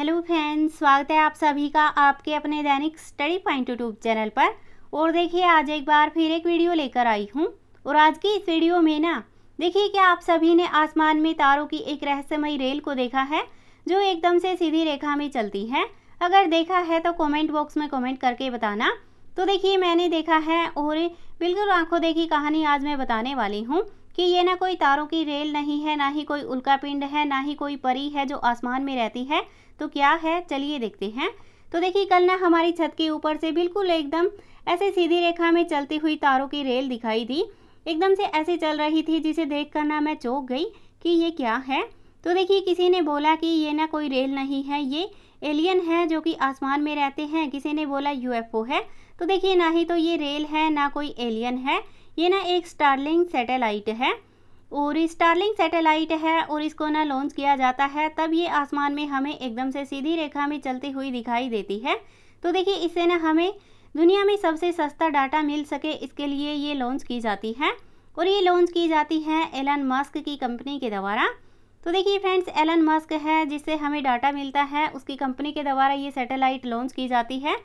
hello friends स्वागत है आप सभी का आपके अपने दैनिक स्टडी पॉइंट यूट्यूब चैनल पर और देखिए आज एक बार फिर एक वीडियो लेकर आई हूँ और आज की इस वीडियो में ना देखिए क्या आप सभी ने आसमान में तारों की एक रहस्यमयी रेल को देखा है जो एकदम से सीधी रेखा में चलती है अगर देखा है तो कॉमेंट बॉक्स में कॉमेंट करके बताना तो देखिए मैंने देखा है और बिल्कुल आंखों देखी कहानी आज मैं बताने वाली हूँ कि ये ना कोई तारों की रेल नहीं है ना ही कोई उल्का पिंड है ना ही कोई परी है जो आसमान में रहती है तो क्या है चलिए देखते हैं तो देखिए कल ना हमारी छत के ऊपर से बिल्कुल एकदम ऐसे सीधी रेखा में चलती हुई तारों की रेल दिखाई दी एकदम से ऐसे चल रही थी जिसे देख कर ना मैं चौंक गई कि ये क्या है तो देखिए किसी ने बोला कि ये ना कोई रेल नहीं है ये एलियन है जो कि आसमान में रहते हैं किसी ने बोला यूएफओ है तो देखिए ना ही तो ये रेल है ना कोई एलियन है ये ना एक स्टारलिंग सैटेलाइट है और स्टारलिंग सैटेलाइट है और इसको ना लॉन्च किया जाता है तब ये आसमान में हमें एकदम से सीधी रेखा में चलती हुई दिखाई देती है तो देखिए इससे ना हमें दुनिया में सबसे सस्ता डाटा मिल सके इसके लिए ये लॉन्च की जाती है और ये लॉन्च की जाती है एलन मस्क की कंपनी के द्वारा तो देखिए फ्रेंड्स एलन मस्क है जिससे हमें डाटा मिलता है उसकी कंपनी के द्वारा ये सैटेलाइट लॉन्च की जाती है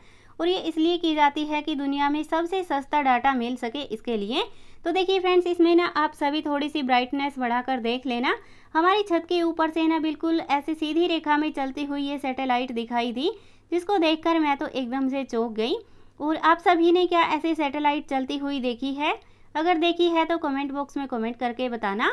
और ये इसलिए की जाती है कि दुनिया में सबसे सस्ता डाटा मिल सके इसके लिए तो देखिए फ्रेंड्स इसमें ना आप सभी थोड़ी सी ब्राइटनेस बढ़ाकर देख लेना हमारी छत के ऊपर से ना बिल्कुल ऐसे सीधी रेखा में चलती हुई ये सैटेलाइट दिखाई दी जिसको देखकर मैं तो एकदम से चौंक गई और आप सभी ने क्या ऐसे सैटेलाइट चलती हुई देखी है अगर देखी है तो कमेंट बॉक्स में कमेंट करके बताना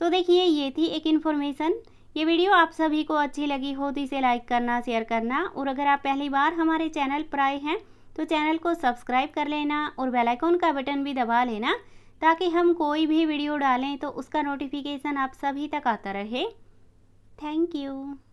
तो देखिए ये थी एक इन्फॉर्मेशन ये वीडियो आप सभी को अच्छी लगी हो तो इसे लाइक करना शेयर करना और अगर आप पहली बार हमारे चैनल पर आए हैं तो चैनल को सब्सक्राइब कर लेना और बेल का बटन भी दबा लेना ताकि हम कोई भी वीडियो डालें तो उसका नोटिफिकेशन आप सभी तक आता रहे थैंक यू